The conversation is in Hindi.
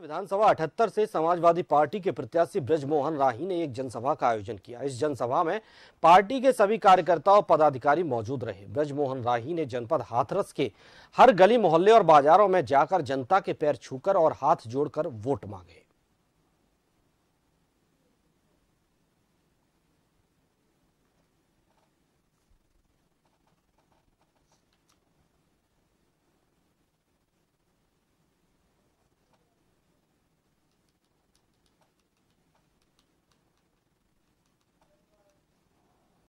विधानसभा 78 से समाजवादी पार्टी के प्रत्याशी ब्रजमोहन राही ने एक जनसभा का आयोजन किया इस जनसभा में पार्टी के सभी कार्यकर्ता और पदाधिकारी मौजूद रहे ब्रजमोहन राही ने जनपद हाथरस के हर गली मोहल्ले और बाजारों में जाकर जनता के पैर छूकर और हाथ जोड़कर वोट मांगे